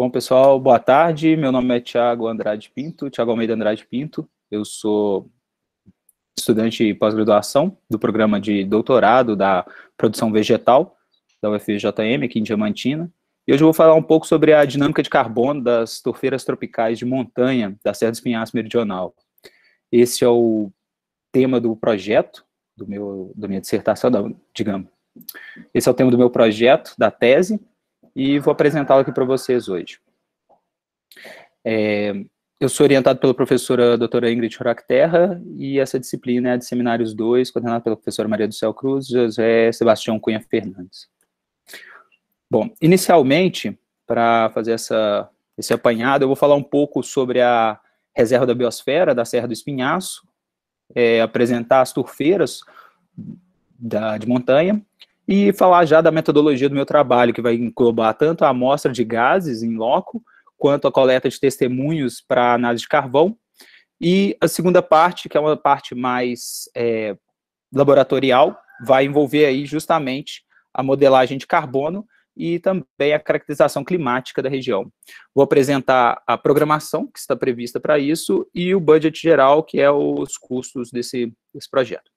Bom, pessoal, boa tarde. Meu nome é Tiago Andrade Pinto, Tiago Almeida Andrade Pinto. Eu sou estudante de pós-graduação do programa de doutorado da produção vegetal da UFJM, aqui em Diamantina. E hoje eu vou falar um pouco sobre a dinâmica de carbono das torfeiras tropicais de montanha da Serra dos Pinhaços Meridional. Esse é o tema do projeto, do meu, da minha dissertação, da, digamos. Esse é o tema do meu projeto, da tese, e vou apresentá-lo aqui para vocês hoje. É, eu sou orientado pela professora doutora Ingrid Terra e essa disciplina é a de Seminários 2, coordenada pela professora Maria do Céu Cruz e José Sebastião Cunha Fernandes. Bom, inicialmente, para fazer essa, esse apanhado, eu vou falar um pouco sobre a Reserva da Biosfera, da Serra do Espinhaço, é, apresentar as turfeiras da, de montanha, e falar já da metodologia do meu trabalho, que vai englobar tanto a amostra de gases em loco, quanto a coleta de testemunhos para análise de carvão. E a segunda parte, que é uma parte mais é, laboratorial, vai envolver aí justamente a modelagem de carbono e também a caracterização climática da região. Vou apresentar a programação que está prevista para isso e o budget geral, que é os custos desse, desse projeto.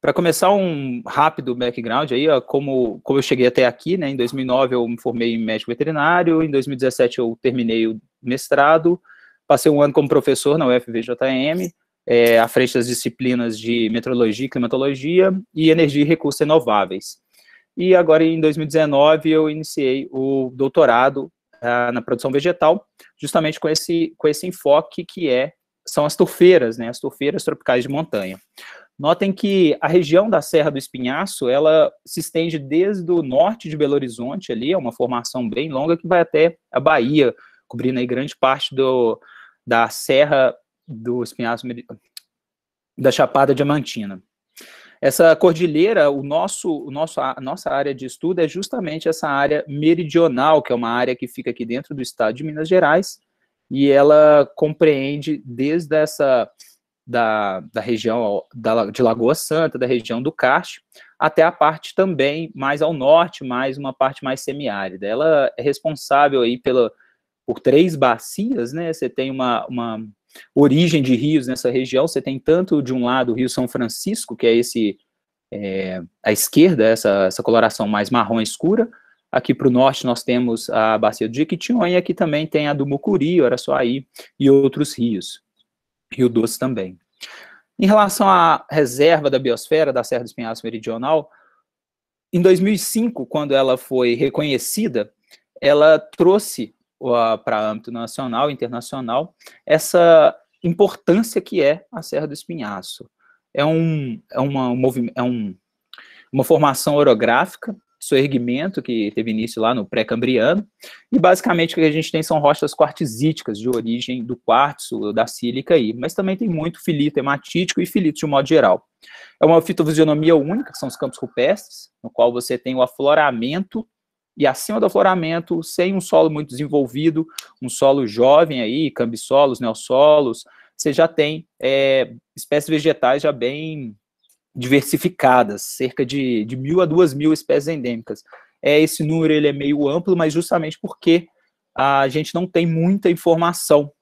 Para começar um rápido background aí, ó, como, como eu cheguei até aqui, né? Em 2009 eu me formei em médico veterinário, em 2017 eu terminei o mestrado, passei um ano como professor na UFVJM, é, à frente das disciplinas de e climatologia e energia e recursos renováveis. E agora em 2019 eu iniciei o doutorado ah, na produção vegetal, justamente com esse, com esse enfoque que é são as torfeiras, né, as torfeiras tropicais de montanha. Notem que a região da Serra do Espinhaço, ela se estende desde o norte de Belo Horizonte ali, é uma formação bem longa que vai até a Bahia, cobrindo aí grande parte do, da Serra do Espinhaço, da Chapada Diamantina. Essa cordilheira, o nosso, o nosso, a nossa área de estudo é justamente essa área meridional, que é uma área que fica aqui dentro do estado de Minas Gerais, e ela compreende desde essa da, da região da, de Lagoa Santa, da região do Carte, até a parte também mais ao norte, mais uma parte mais semiárida. Ela é responsável aí pela, por três bacias, né? Você tem uma, uma origem de rios nessa região, você tem tanto de um lado o Rio São Francisco, que é esse é, à esquerda, essa, essa coloração mais marrom escura, Aqui para o norte nós temos a bacia do Jequitinhonha e aqui também tem a do Mucuri, Araçuaí e outros rios. Rio Doce também. Em relação à reserva da biosfera da Serra do Espinhaço Meridional, em 2005, quando ela foi reconhecida, ela trouxe para âmbito nacional e internacional essa importância que é a Serra do Espinhaço. É, um, é, uma, é um, uma formação orográfica seu erguimento, que teve início lá no pré-cambriano, e basicamente o que a gente tem são rochas quartzíticas, de origem do quartzo, da sílica aí, mas também tem muito filito hematítico e filito de modo geral. É uma fitofisionomia única, que são os campos rupestres, no qual você tem o afloramento, e acima do afloramento, sem um solo muito desenvolvido, um solo jovem aí, cambissolos, neossolos, você já tem é, espécies vegetais já bem diversificadas, cerca de, de mil a duas mil espécies endêmicas. É, esse número ele é meio amplo, mas justamente porque a gente não tem muita informação.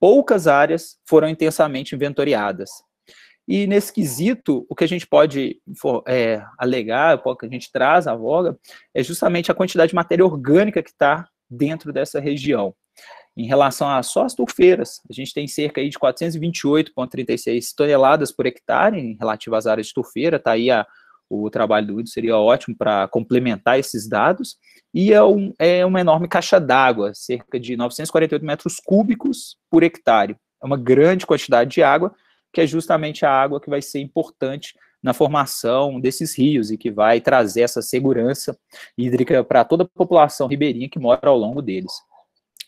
Poucas áreas foram intensamente inventoriadas. E nesse quesito, o que a gente pode é, alegar, o que a gente traz à voga, é justamente a quantidade de matéria orgânica que está dentro dessa região. Em relação a só as turfeiras, a gente tem cerca aí de 428,36 toneladas por hectare em relativo às áreas de turfeira, está aí a, o trabalho do Ido seria ótimo para complementar esses dados, e é, um, é uma enorme caixa d'água, cerca de 948 metros cúbicos por hectare. É uma grande quantidade de água, que é justamente a água que vai ser importante na formação desses rios e que vai trazer essa segurança hídrica para toda a população ribeirinha que mora ao longo deles.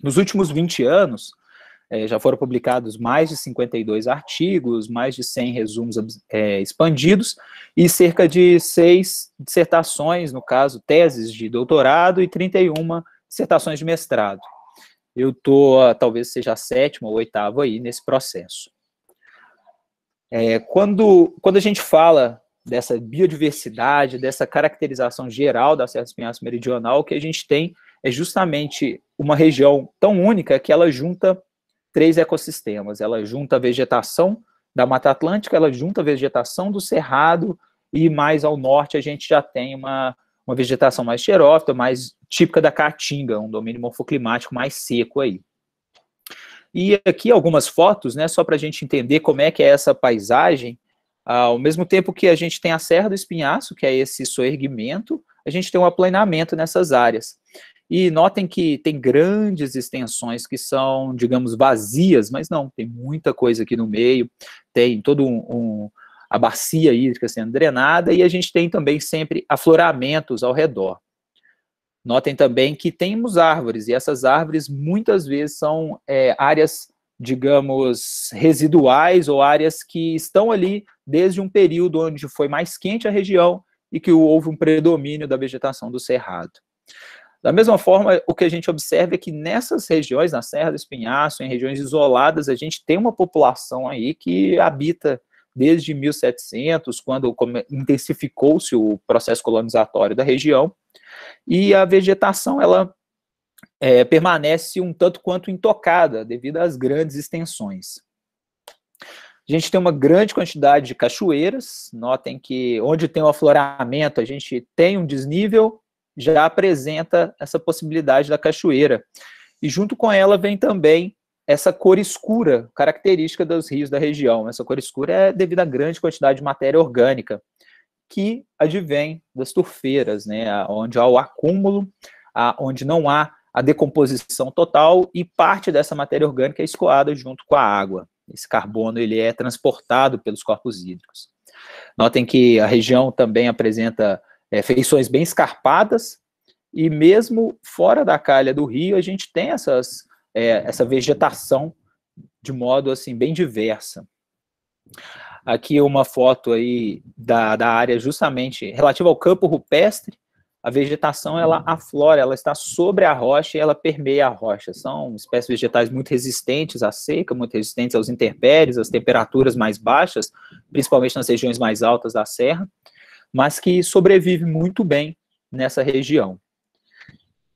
Nos últimos 20 anos, é, já foram publicados mais de 52 artigos, mais de 100 resumos é, expandidos e cerca de seis dissertações, no caso, teses de doutorado e 31 dissertações de mestrado. Eu estou, ah, talvez seja a sétima ou oitava aí nesse processo. É, quando, quando a gente fala dessa biodiversidade, dessa caracterização geral da Serra Espinhaço Meridional, o que a gente tem é justamente uma região tão única que ela junta três ecossistemas. Ela junta a vegetação da Mata Atlântica, ela junta a vegetação do Cerrado e mais ao norte a gente já tem uma, uma vegetação mais xerófita, mais típica da Caatinga, um domínio morfoclimático mais seco aí. E aqui algumas fotos, né, só para a gente entender como é que é essa paisagem. Ao mesmo tempo que a gente tem a Serra do Espinhaço, que é esse soerguimento, a gente tem um aplanamento nessas áreas. E notem que tem grandes extensões que são, digamos, vazias, mas não, tem muita coisa aqui no meio, tem todo um, um a bacia hídrica sendo drenada e a gente tem também sempre afloramentos ao redor. Notem também que temos árvores, e essas árvores muitas vezes são é, áreas, digamos, residuais ou áreas que estão ali desde um período onde foi mais quente a região e que houve um predomínio da vegetação do cerrado. Da mesma forma, o que a gente observa é que nessas regiões, na Serra do Espinhaço, em regiões isoladas, a gente tem uma população aí que habita desde 1700, quando intensificou-se o processo colonizatório da região, e a vegetação ela é, permanece um tanto quanto intocada devido às grandes extensões. A gente tem uma grande quantidade de cachoeiras, notem que onde tem o afloramento a gente tem um desnível, já apresenta essa possibilidade da cachoeira. E junto com ela vem também essa cor escura, característica dos rios da região. Essa cor escura é devido à grande quantidade de matéria orgânica que advém das turfeiras, né, onde há o acúmulo, onde não há a decomposição total e parte dessa matéria orgânica é escoada junto com a água. Esse carbono ele é transportado pelos corpos hídricos. Notem que a região também apresenta é, feições bem escarpadas, e mesmo fora da calha do rio, a gente tem essas, é, essa vegetação de modo assim bem diversa. Aqui uma foto aí da, da área justamente relativa ao campo rupestre, a vegetação ela aflora, ela está sobre a rocha e ela permeia a rocha. São espécies vegetais muito resistentes à seca, muito resistentes aos intempéries, às temperaturas mais baixas, principalmente nas regiões mais altas da serra mas que sobrevive muito bem nessa região.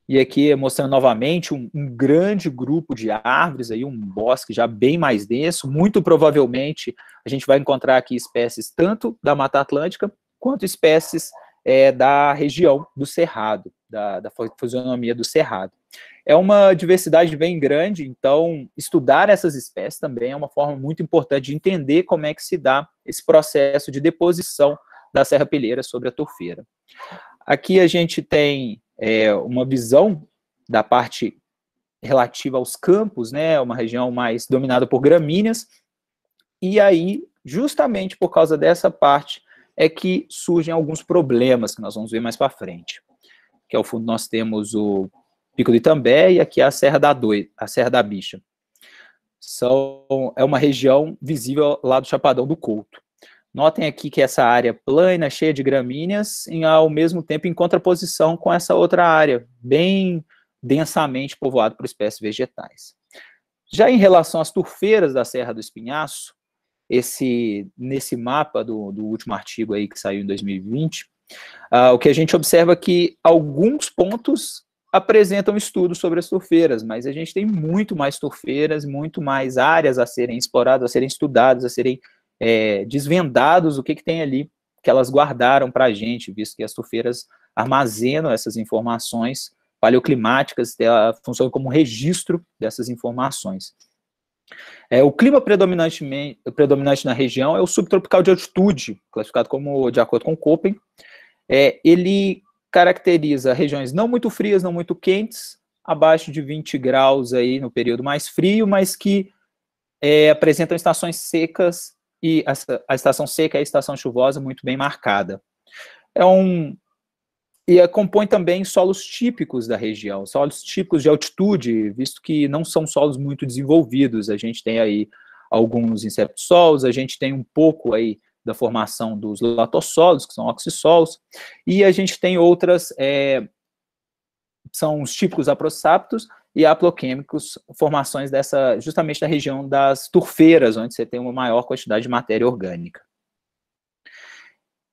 E aqui mostrando novamente um, um, grande grupo de árvores, aí um bosque já bem mais denso. Muito provavelmente a gente vai encontrar aqui espécies tanto da Mata Atlântica quanto espécies é, da região do Cerrado, da, da fisionomia do Cerrado. É uma diversidade bem grande, então estudar essas espécies também é uma forma muito importante de entender como é que se dá esse processo de deposição da Serra Pilheira sobre a Torfeira. Aqui a gente tem é, uma visão da parte relativa aos campos, né, uma região mais dominada por gramíneas, e aí, justamente por causa dessa parte, é que surgem alguns problemas que nós vamos ver mais para frente. Que ao é fundo nós temos o Pico do Itambé e aqui é a Serra da Doi, a Serra da Bicha. São, é uma região visível lá do Chapadão do Couto. Notem aqui que essa área plana, cheia de gramíneas, e ao mesmo tempo em contraposição com essa outra área, bem densamente povoada por espécies vegetais. Já em relação às turfeiras da Serra do Espinhaço, esse, nesse mapa do, do último artigo aí que saiu em 2020, uh, ah, o que a gente observa é que alguns pontos apresentam estudos sobre as turfeiras, mas a gente tem muito mais turfeiras, muito mais áreas a serem exploradas, a serem estudadas, a serem é, desvendados o que, que tem ali que elas guardaram para a gente, visto que as tufeiras armazenam essas informações paleoclimáticas, ela funciona como registro dessas informações. É, o clima predominantemente, predominante na região é o subtropical de altitude, classificado como de acordo com Köppen. É, ele caracteriza regiões não muito frias, não muito quentes, abaixo de 20 graus aí no período mais frio, mas que é, apresentam estações secas e a, a estação seca e é a estação chuvosa muito bem marcada. É um, e é, compõe também solos típicos da região, solos típicos de altitude, visto que não são solos muito desenvolvidos. A gente tem aí alguns incept-solos a gente tem um pouco aí da formação dos latossolos, que são oxissolos, e a gente tem outras, é, são os típicos aprosáptos e haploquímicos, formações dessa, justamente da região das turfeiras, onde você tem uma maior quantidade de matéria orgânica.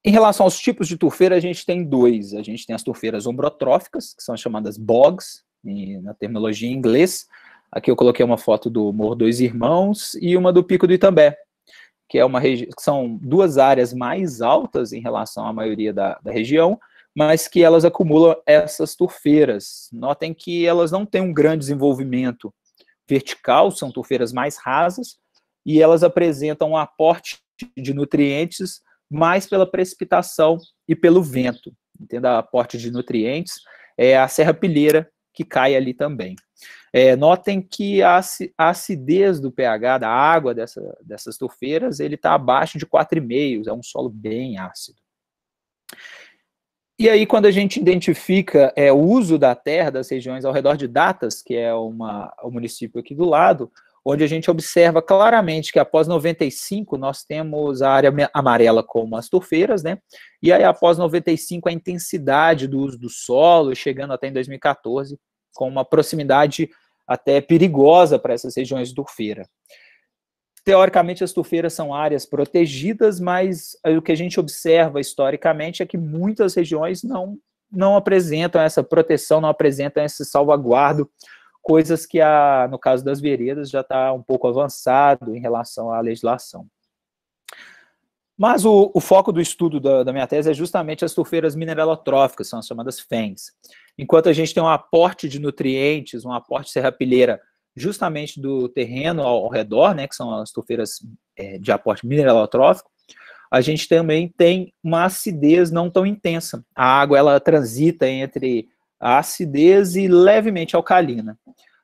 Em relação aos tipos de turfeira, a gente tem dois. A gente tem as turfeiras ombrotróficas, que são chamadas bogs, na terminologia em inglês. Aqui eu coloquei uma foto do Morro Dois Irmãos e uma do Pico do Itambé, que, é uma que são duas áreas mais altas em relação à maioria da, da região, mas que elas acumulam essas turfeiras. Notem que elas não têm um grande desenvolvimento vertical, são turfeiras mais rasas, e elas apresentam um aporte de nutrientes mais pela precipitação e pelo vento. Entenda aporte de nutrientes, é a serra-pilheira que cai ali também. É, notem que a, acidez do pH da água dessa, dessas torfeiras ele está abaixo de 4,5, é um solo bem ácido. E aí, quando a gente identifica é, o uso da terra das regiões ao redor de Datas, que é uma, o município aqui do lado, onde a gente observa claramente que após 95 nós temos a área amarela como as torfeiras, né? E aí, após 95, a intensidade do uso do solo, chegando até em 2014, com uma proximidade até perigosa para essas regiões de torfeira. Teoricamente, as tufeiras são áreas protegidas, mas o que a gente observa historicamente é que muitas regiões não, não apresentam essa proteção, não apresentam esse salvaguardo, coisas que, a, no caso das veredas, já está um pouco avançado em relação à legislação. Mas o, o, foco do estudo da, da, minha tese é justamente as tufeiras mineralotróficas, são as chamadas FENs. Enquanto a gente tem um aporte de nutrientes, um aporte serrapilheira justamente do terreno ao, ao redor, né, que são as tufeiras é, de aporte mineralotrófico, a gente também tem uma acidez não tão intensa. A água ela transita entre a acidez e levemente alcalina.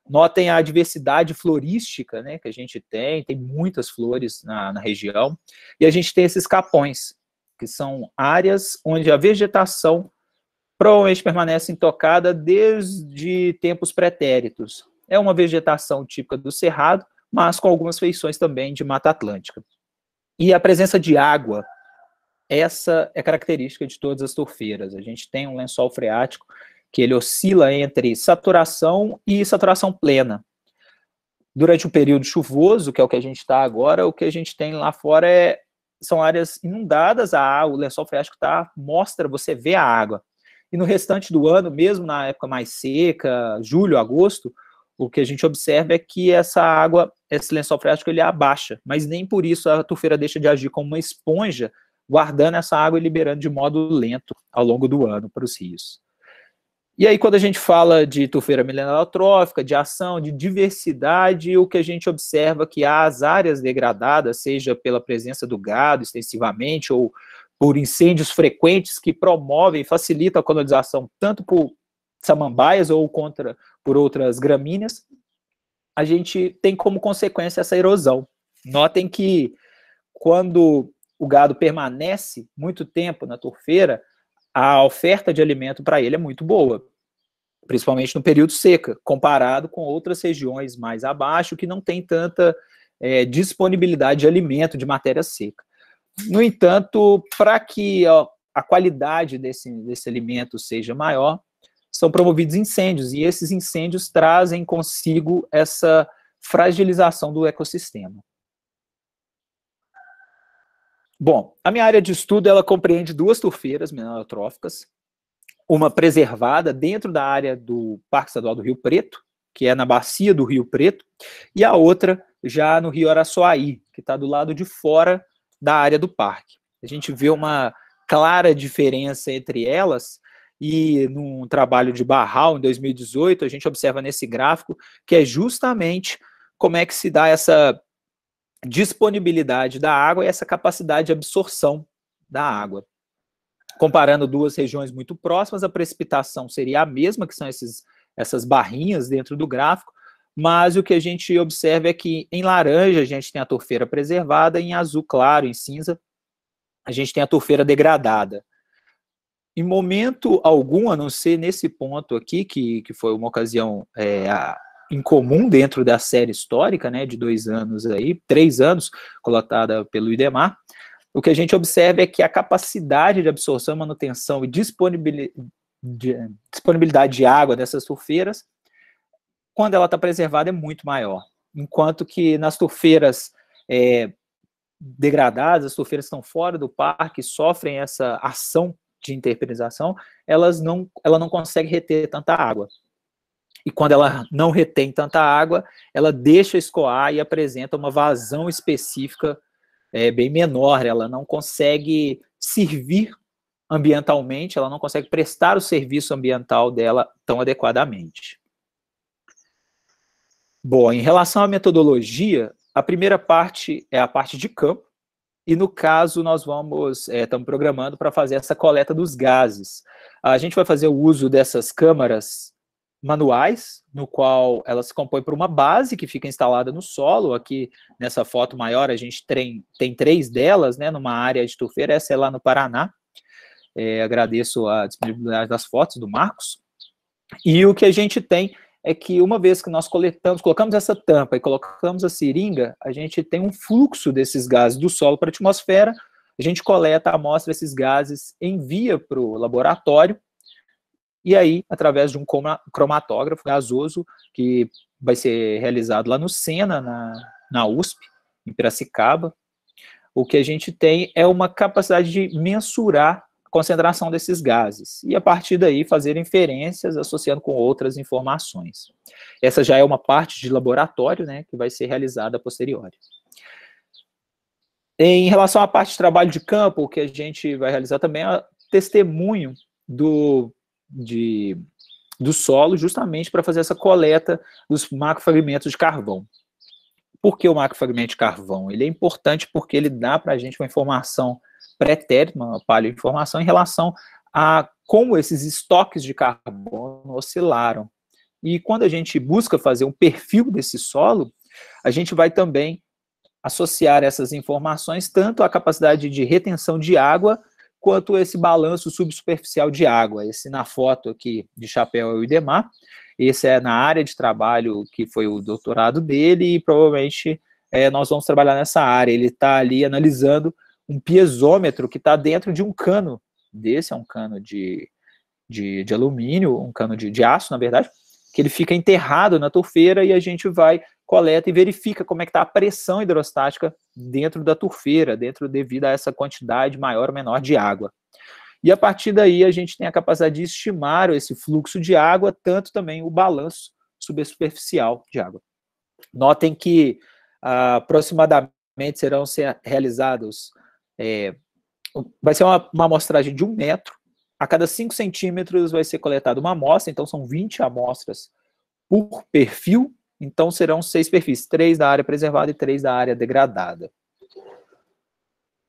Notem a diversidade florística né, que a gente tem, tem muitas flores na, na região, e a gente tem esses capões, que são áreas onde a vegetação provavelmente permanece intocada desde tempos pretéritos é uma vegetação típica do Cerrado, mas com algumas feições também de Mata Atlântica. E a presença de água, essa é característica de todas as torfeiras. A gente tem um lençol freático que ele oscila entre saturação e saturação plena. Durante o período chuvoso, que é o que a gente está agora, o que a gente tem lá fora é, são áreas inundadas, a, o lençol freático tá, mostra, você vê a água. E no restante do ano, mesmo na época mais seca, julho, agosto, o que a gente observa é que essa água, esse lençol freático, ele abaixa, mas nem por isso a tufeira deixa de agir como uma esponja, guardando essa água e liberando de modo lento ao longo do ano para os rios. E aí, quando a gente fala de tufeira milenar de ação, de diversidade, o que a gente observa é que há as áreas degradadas, seja pela presença do gado extensivamente ou por incêndios frequentes que promovem, facilitam a colonização tanto por samambaias ou contra por outras gramíneas, a gente tem como consequência essa erosão. Notem que quando o gado permanece muito tempo na torfeira, a oferta de alimento para ele é muito boa, principalmente no período seca, comparado com outras regiões mais abaixo que não tem tanta é, disponibilidade de alimento de matéria seca. No entanto, para que ó, a qualidade desse, desse alimento seja maior, são promovidos incêndios, e esses incêndios trazem consigo essa fragilização do ecossistema. Bom, a minha área de estudo, ela compreende duas turfeiras mineralotróficas, uma preservada dentro da área do Parque Estadual do Rio Preto, que é na bacia do Rio Preto, e a outra já no Rio Araçuaí, que está do lado de fora da área do parque. A gente vê uma clara diferença entre elas, e num trabalho de Barral em 2018, a gente observa nesse gráfico que é justamente como é que se dá essa disponibilidade da água e essa capacidade de absorção da água. Comparando duas regiões muito próximas, a precipitação seria a mesma, que são esses, essas barrinhas dentro do gráfico, mas o que a gente observa é que em laranja a gente tem a torfeira preservada, em azul claro, em cinza, a gente tem a torfeira degradada em momento algum, a não ser nesse ponto aqui, que, que foi uma ocasião é, a, incomum dentro da série histórica, né, de dois anos aí, três anos, colotada pelo IDEMAR, o que a gente observa é que a capacidade de absorção, manutenção e disponibilidade de água dessas turfeiras, quando ela está preservada, é muito maior. Enquanto que nas turfeiras é, degradadas, as turfeiras estão fora do parque, sofrem essa ação de interperização, elas não, ela não consegue reter tanta água. E quando ela não retém tanta água, ela deixa escoar e apresenta uma vazão específica é, bem menor. Ela não consegue servir ambientalmente, ela não consegue prestar o serviço ambiental dela tão adequadamente. Bom, em relação à metodologia, a primeira parte é a parte de campo, e no caso, nós vamos, eh, estamos é, programando para fazer essa coleta dos gases. A gente vai fazer o uso dessas câmaras manuais, no qual elas se compõem por uma base que fica instalada no solo. Aqui nessa foto maior, a gente tem, tem três delas, né, numa área de turfeira, essa é lá no Paraná. É, agradeço a disponibilidade das fotos do Marcos. E o que a gente tem é que uma vez que nós coletamos, colocamos essa tampa e colocamos a seringa, a gente tem um fluxo desses gases do solo para a atmosfera, a gente coleta, amostra esses gases, envia para o laboratório, e aí, através de um cromatógrafo gasoso, que vai ser realizado lá no Sena, na, na USP, em Piracicaba, o que a gente tem é uma capacidade de mensurar concentração desses gases e, a partir daí, fazer inferências associando com outras informações. Essa já é uma parte de laboratório né, que vai ser realizada a posteriori. Em relação à parte de trabalho de campo, o que a gente vai realizar também é testemunho do, de, do solo, justamente para fazer essa coleta dos macrofragmentos de carvão. Por que o macrofragmento de carvão? Ele é importante porque ele dá para a gente uma informação pretérito, uma paleoinformação em relação a como esses estoques de carbono oscilaram. E quando a gente busca fazer um perfil desse solo, a gente vai também associar essas informações tanto à capacidade de retenção de água quanto esse balanço subsuperficial de água. Esse na foto aqui de chapéu é o Idemar, esse é na área de trabalho que foi o doutorado dele e provavelmente é, nós vamos trabalhar nessa área. Ele está ali analisando um piezômetro que está dentro de um cano. Desse é um cano de, de, de alumínio, um cano de, de aço, na verdade, que ele fica enterrado na torfeira e a gente vai, coleta e verifica como é que está a pressão hidrostática dentro da torfeira, dentro devido a essa quantidade maior ou menor de água. E a partir daí a gente tem a capacidade de estimar esse fluxo de água, tanto também o balanço subsuperficial de água. Notem que ah, aproximadamente serão realizados é, vai ser uma, uma amostragem de um metro, a cada 5 centímetros vai ser coletada uma amostra, então são 20 amostras por perfil, então serão seis perfis, três da área preservada e três da área degradada.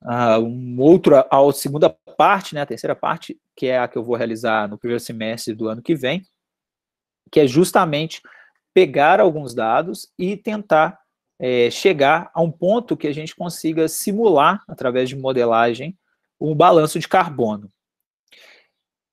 Ah, um outro, a segunda parte, né, a terceira parte, que é a que eu vou realizar no primeiro semestre do ano que vem, que é justamente pegar alguns dados e tentar é, chegar a um ponto que a gente consiga simular, através de modelagem, o um balanço de carbono.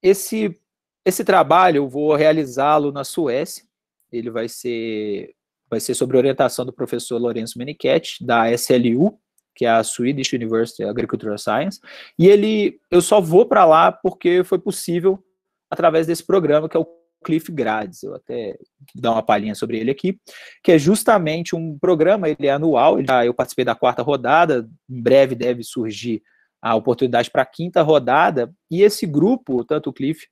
Esse, esse trabalho eu vou realizá-lo na Suécia, ele vai ser, vai ser sobre orientação do professor Lourenço Menichetti, da SLU, que é a Swedish University of Agricultural Science, e ele, eu só vou para lá porque foi possível através desse programa, que é o Cliff Grades, eu até vou dar uma palhinha sobre ele aqui, que é justamente um programa, ele é anual, tá, eu participei da quarta rodada, em breve deve surgir a oportunidade para a quinta rodada, e esse grupo, tanto o Cliff,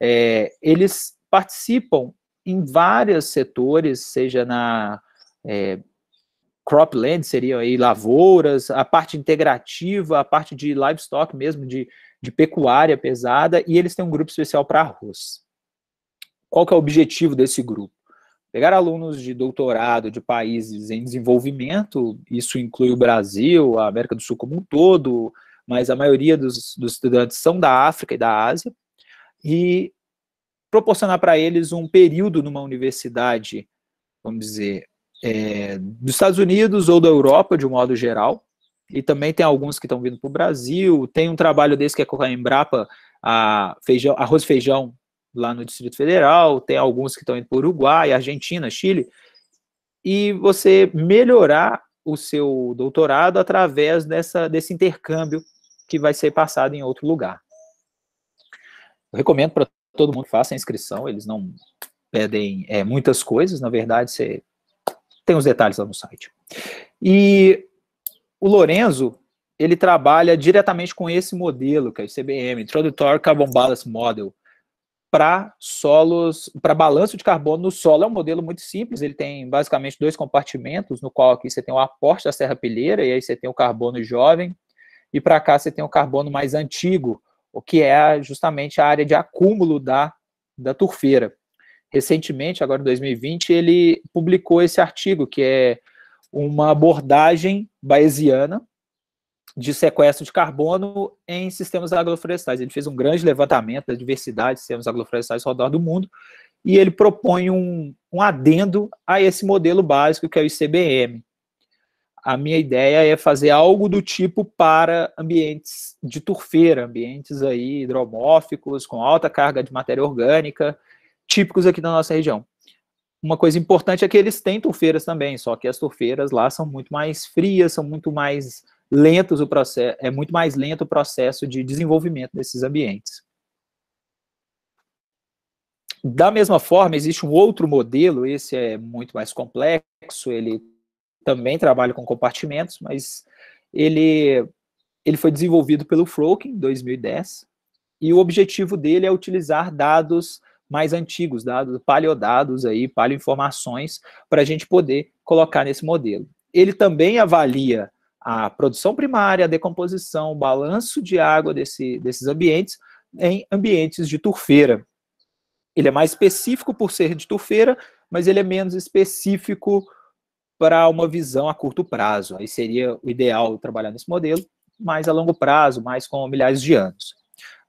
é, eles participam em vários setores, seja na é, cropland, seriam aí lavouras, a parte integrativa, a parte de livestock mesmo, de, de pecuária pesada, e eles têm um grupo especial para arroz qual que é o objetivo desse grupo? Pegar alunos de doutorado de países em desenvolvimento, isso inclui o Brasil, a América do Sul como um todo, mas a maioria dos, dos estudantes são da África e da Ásia, e proporcionar para eles um período numa universidade, vamos dizer, é, dos Estados Unidos ou da Europa, de um modo geral, e também tem alguns que estão vindo para o Brasil, tem um trabalho desse que é com a Embrapa, a feijão, arroz e feijão lá no Distrito Federal, tem alguns que estão indo para o Uruguai, Argentina, Chile, e você melhorar o seu doutorado através dessa, desse intercâmbio que vai ser passado em outro lugar. Eu recomendo para todo mundo que faça a inscrição, eles não pedem é, muitas coisas, na verdade, você tem os detalhes lá no site. E o Lorenzo, ele trabalha diretamente com esse modelo, que é o ICBM, Introductory Carbon Balance Model, para solos, para balanço de carbono no solo. É um modelo muito simples, ele tem basicamente dois compartimentos, no qual aqui você tem o aporte da serrapilheira, e aí você tem o carbono jovem, e para cá você tem o carbono mais antigo, o que é justamente a área de acúmulo da, da turfeira. Recentemente, agora em 2020, ele publicou esse artigo, que é uma abordagem bayesiana de sequestro de carbono em sistemas agroflorestais. Ele fez um grande levantamento da diversidade de sistemas agroflorestais ao redor do mundo e ele propõe um, um adendo a esse modelo básico que é o ICBM. A minha ideia é fazer algo do tipo para ambientes de turfeira, ambientes aí hidromórficos, com alta carga de matéria orgânica, típicos aqui da nossa região. Uma coisa importante é que eles têm turfeiras também, só que as turfeiras lá são muito mais frias, são muito mais lentos o processo, é muito mais lento o processo de desenvolvimento desses ambientes. Da mesma forma, existe um outro modelo, esse é muito mais complexo, ele também trabalha com compartimentos, mas ele, ele foi desenvolvido pelo Froken em 2010, e o objetivo dele é utilizar dados mais antigos, dados paleodados aí, paleoinformações, para a gente poder colocar nesse modelo. Ele também avalia a produção primária, a decomposição, o balanço de água desse, desses ambientes em ambientes de turfeira. Ele é mais específico por ser de turfeira, mas ele é menos específico para uma visão a curto prazo. Aí seria o ideal trabalhar nesse modelo, mais a longo prazo, mais com milhares de anos.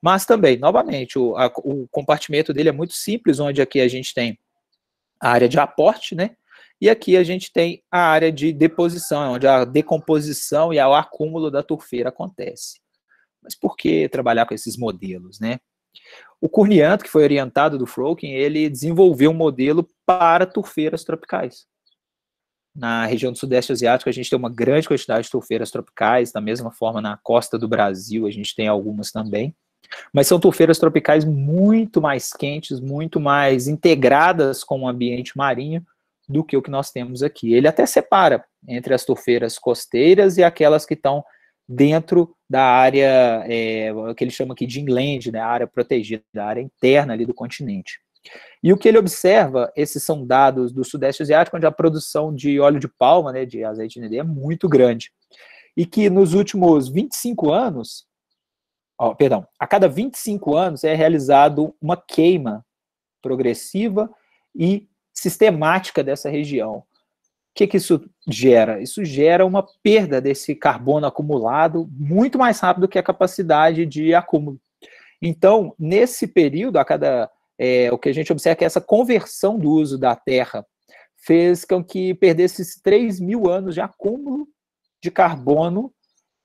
Mas também, novamente, o, a, o compartimento dele é muito simples, onde aqui a gente tem a área de aporte, né? E aqui a gente tem a área de deposição, onde a decomposição e o acúmulo da turfeira acontece. Mas por que trabalhar com esses modelos, né? O Curnianto, que foi orientado do Froking, ele desenvolveu um modelo para turfeiras tropicais. Na região do Sudeste Asiático, a gente tem uma grande quantidade de turfeiras tropicais, da mesma forma na costa do Brasil, a gente tem algumas também. Mas são turfeiras tropicais muito mais quentes, muito mais integradas com o ambiente marinho, do que o que nós temos aqui. Ele até separa entre as torfeiras costeiras e aquelas que estão dentro da área é, que ele chama aqui de inland, né, a área protegida, a área interna ali do continente. E o que ele observa, esses são dados do Sudeste Asiático, onde a produção de óleo de palma, né, de azeite de é muito grande. E que nos últimos 25 anos, ó, perdão, a cada 25 anos é realizado uma queima progressiva e sistemática dessa região. O que, que isso gera? Isso gera uma perda desse carbono acumulado muito mais rápido que a capacidade de acúmulo. Então, nesse período, a cada é, o que a gente observa é que essa conversão do uso da terra fez com que perdesse 3 mil anos de acúmulo de carbono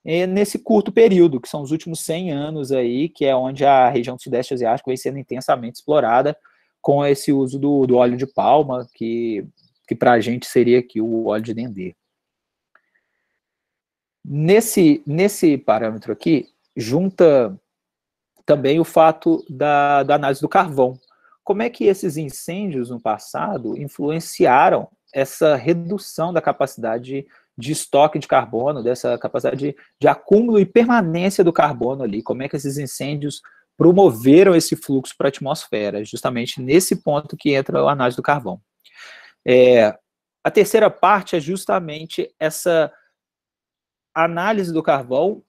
é, nesse curto período, que são os últimos 100 anos aí, que é onde a região sudeste asiática vem sendo intensamente explorada com esse uso do, do óleo de palma, que, que para a gente seria aqui o óleo de dendê. Nesse, nesse parâmetro aqui, junta também o fato da, da análise do carvão. Como é que esses incêndios no passado influenciaram essa redução da capacidade de estoque de carbono, dessa capacidade de, de acúmulo e permanência do carbono ali? Como é que esses incêndios promoveram esse fluxo para a atmosfera, justamente nesse ponto que entra a análise do carvão. É, a terceira parte é justamente essa análise do carvão,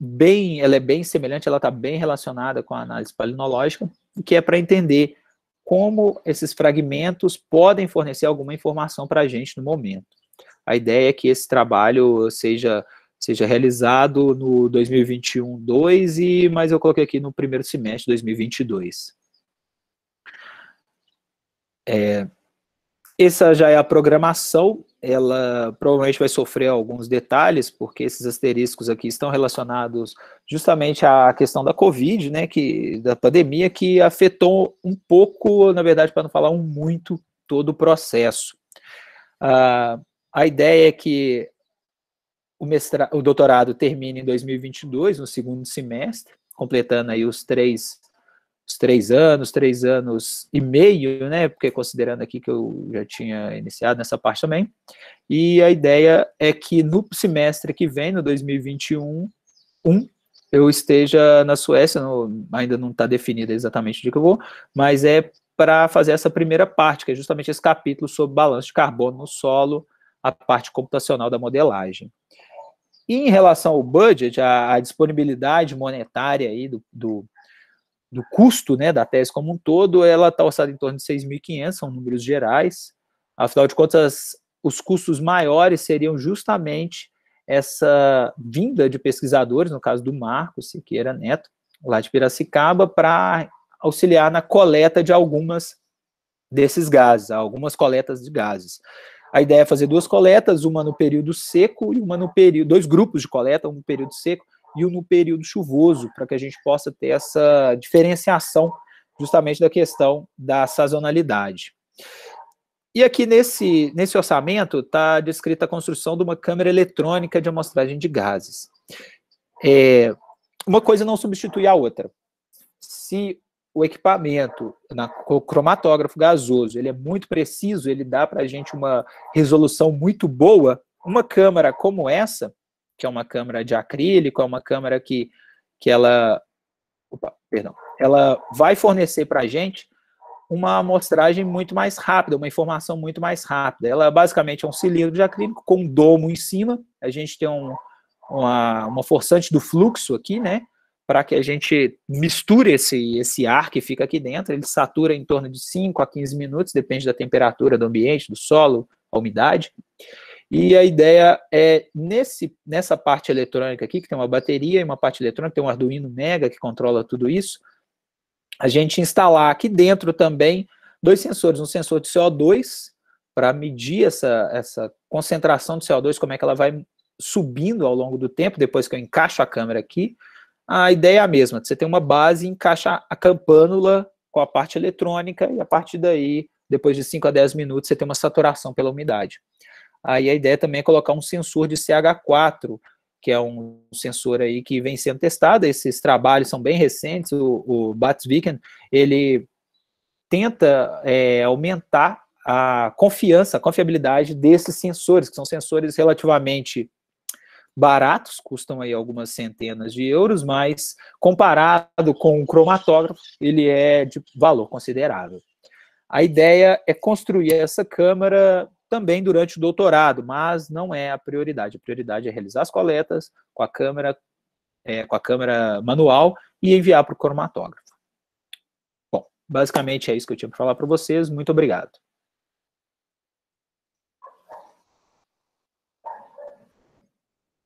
bem, ela é bem semelhante, ela está bem relacionada com a análise palinológica, que é para entender como esses fragmentos podem fornecer alguma informação para a gente no momento. A ideia é que esse trabalho seja seja realizado no 2021-2 e mas eu coloquei aqui no primeiro semestre de 2022. É, essa já é a programação, ela provavelmente vai sofrer alguns detalhes, porque esses asteriscos aqui estão relacionados justamente à questão da Covid, né, que, da pandemia, que afetou um pouco, na verdade, para não falar um muito, todo o processo. Ah, a ideia é que o, mestrado o doutorado termina em 2022, no segundo semestre, completando aí os três, os três anos, três anos e meio, né? Porque considerando aqui que eu já tinha iniciado nessa parte também. E a ideia é que no semestre que vem, no 2021, um, eu esteja na Suécia, no, ainda não está definido exatamente de que eu vou, mas é para fazer essa primeira parte, que é justamente esse capítulo sobre balanço de carbono no solo, a parte computacional da modelagem. E em relação ao budget, a, a disponibilidade monetária aí do, do, do, custo né, da tese como um todo, ela está orçada em torno de 6.500, são números gerais. Afinal de contas, os custos maiores seriam justamente essa vinda de pesquisadores, no caso do Marco Siqueira Neto, lá de Piracicaba, para auxiliar na coleta de algumas desses gases, algumas coletas de gases. A ideia é fazer duas coletas, uma no período seco e uma no período, dois grupos de coleta, um no período seco e um no período chuvoso, para que a gente possa ter essa diferenciação justamente da questão da sazonalidade. E aqui nesse, nesse orçamento está descrita a construção de uma câmera eletrônica de amostragem de gases. É, uma coisa não substitui a outra. Se o equipamento na, o cromatógrafo gasoso ele é muito preciso, ele dá para a gente uma resolução muito boa. Uma câmera como essa, que é uma câmera de acrílico, é uma câmera que, que ela, opa, perdão, ela vai fornecer para a gente uma amostragem muito mais rápida, uma informação muito mais rápida. Ela basicamente é um cilindro de acrílico com um domo em cima. A gente tem um, uma, uma forçante do fluxo aqui, né? para que a gente misture esse, esse ar que fica aqui dentro. Ele satura em torno de 5 a 15 minutos, depende da temperatura do ambiente, do solo, a umidade. E a ideia é, nesse, nessa parte eletrônica aqui, que tem uma bateria e uma parte eletrônica, tem um Arduino Mega que controla tudo isso, a gente instalar aqui dentro também dois sensores, um sensor de CO2, para medir essa, essa concentração de CO2, como é que ela vai subindo ao longo do tempo, depois que eu encaixo a câmera aqui, a ideia é a mesma. Você tem uma base, encaixa a campânula com a parte eletrônica e a partir daí, depois de 5 a 10 minutos, você tem uma saturação pela umidade. Aí a ideia também é colocar um sensor de CH4, que é um sensor aí que vem sendo testado. Esses trabalhos são bem recentes. O, o Batsviken, ele tenta é, aumentar a confiança, a confiabilidade desses sensores, que são sensores relativamente baratos, custam aí algumas centenas de euros, mas comparado com o cromatógrafo, ele é de valor considerável. A ideia é construir essa câmara também durante o doutorado, mas não é a prioridade. A prioridade é realizar as coletas com a câmera, é, com a câmera manual e enviar para o cromatógrafo. Bom, basicamente é isso que eu tinha para falar para vocês. Muito obrigado.